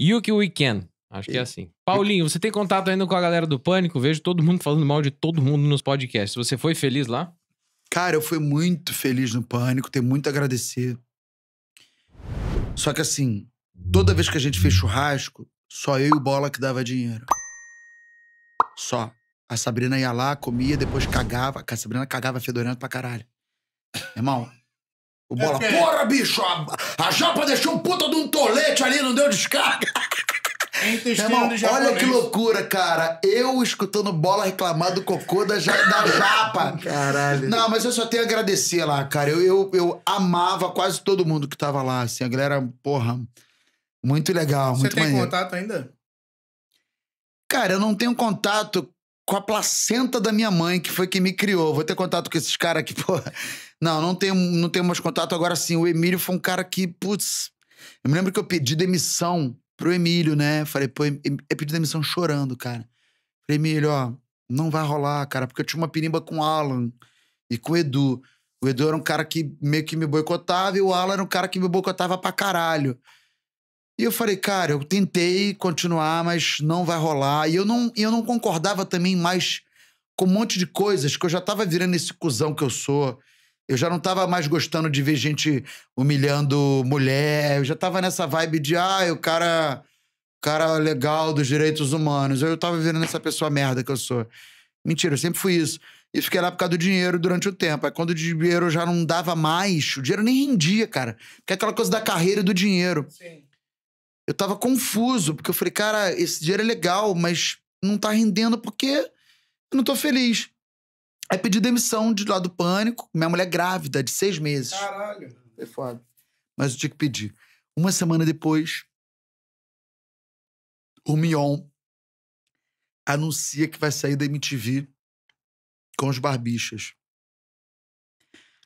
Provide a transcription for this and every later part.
Yuki Weekend. Acho que é assim. Paulinho, você tem contato ainda com a galera do Pânico? Vejo todo mundo falando mal de todo mundo nos podcasts. Você foi feliz lá? Cara, eu fui muito feliz no Pânico, tenho muito a agradecer. Só que assim, toda vez que a gente fez churrasco, só eu e o Bola que dava dinheiro. Só. A Sabrina ia lá, comia, depois cagava. A Sabrina cagava fedorento pra caralho. Irmão, o Bola, é, porra, bicho, a, a japa deixou um puta de um tolete ali, não deu descarga. Irmão, olha que loucura, cara. Eu escutando bola reclamar do cocô da, ja da japa. Caralho. Não, mas eu só tenho a agradecer lá, cara. Eu, eu, eu amava quase todo mundo que tava lá. Assim, a galera, porra, muito legal, Você muito maneiro. Você tem contato ainda? Cara, eu não tenho contato com a placenta da minha mãe, que foi quem me criou. Vou ter contato com esses caras que, pô. Não, não tenho, não tenho mais contato. Agora sim, o Emílio foi um cara que, putz. Eu me lembro que eu pedi demissão pro Emílio, né? Falei, pô, eu pedi demissão chorando, cara. Falei, Emílio, ó, não vai rolar, cara, porque eu tinha uma pirimba com o Alan e com o Edu. O Edu era um cara que meio que me boicotava e o Alan era um cara que me boicotava pra caralho. E eu falei, cara, eu tentei continuar, mas não vai rolar. E eu não, eu não concordava também mais com um monte de coisas, que eu já tava virando esse cuzão que eu sou. Eu já não tava mais gostando de ver gente humilhando mulher. Eu já tava nessa vibe de, ah, o cara, cara legal dos direitos humanos. Eu tava virando essa pessoa merda que eu sou. Mentira, eu sempre fui isso. E fiquei lá por causa do dinheiro durante o tempo. Aí quando o dinheiro já não dava mais, o dinheiro nem rendia, cara. Porque é aquela coisa da carreira e do dinheiro. Sim eu tava confuso, porque eu falei, cara, esse dinheiro é legal, mas não tá rendendo porque eu não tô feliz. Aí pedi demissão de lá do pânico, minha mulher grávida, de seis meses. Caralho. É foda. Mas eu tinha que pedir. Uma semana depois, o Mion anuncia que vai sair da MTV com os barbichas.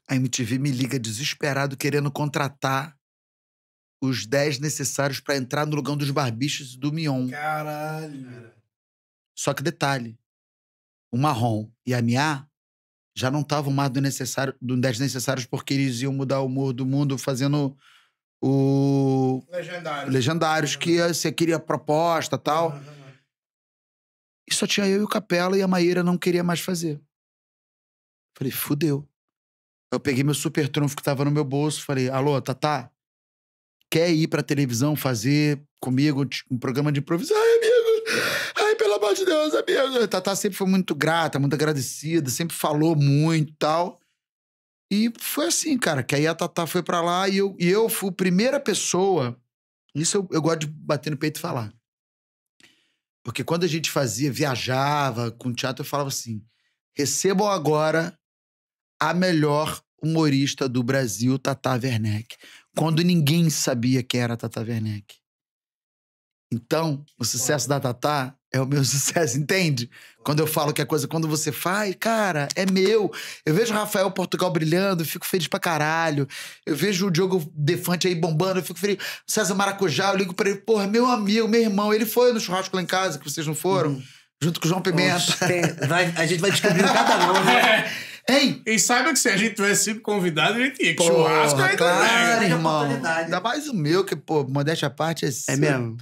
A MTV me liga desesperado, querendo contratar os 10 necessários para entrar no lugar dos barbichos e do Mion. Caralho. Só que detalhe: o Marrom e a Mia já não estavam mais do necessário, do 10 necessários porque eles iam mudar o humor do mundo fazendo o Legendários, que você queria proposta tal. Uhum. E só tinha eu e o Capela e a Maíra não queria mais fazer. Falei, fudeu. Eu peguei meu super trunfo que tava no meu bolso, falei, alô, Tatá, quer ir pra televisão fazer comigo um programa de improvisação. Ai, amigo! Ai, pelo amor de Deus, amigo! A Tatá sempre foi muito grata, muito agradecida, sempre falou muito e tal. E foi assim, cara, que aí a Tatá foi para lá e eu, e eu fui a primeira pessoa. Isso eu, eu gosto de bater no peito e falar. Porque quando a gente fazia, viajava com teatro, eu falava assim: recebam agora a melhor humorista do Brasil, Tata Werneck, quando ninguém sabia quem era Tata Werneck. Então, o sucesso da Tata é o meu sucesso, entende? Quando eu falo que a coisa, quando você faz, cara, é meu. Eu vejo o Rafael Portugal brilhando, eu fico feliz pra caralho. Eu vejo o Diogo Defante aí bombando, eu fico feliz. César Maracujá, eu ligo pra ele, porra, meu amigo, meu irmão, ele foi no churrasco lá em casa, que vocês não foram, uhum. junto com o João Pimenta. tem... vai, a gente vai descobrir cada nome. Né? Ei! E saiba que se a gente tivesse sido convidado, a gente ia. Que churrasco aí claro, também. irmão. Ainda mais o meu, que, pô, modéstia à parte é É mesmo?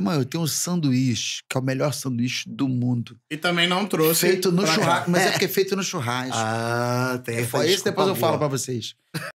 Irmão, eu tenho um sanduíche, que é o melhor sanduíche do mundo. E também não trouxe. Feito no churrasco. Mas é. é porque é feito no churrasco. Ah, tem. É, foi isso, depois eu falo pra vocês.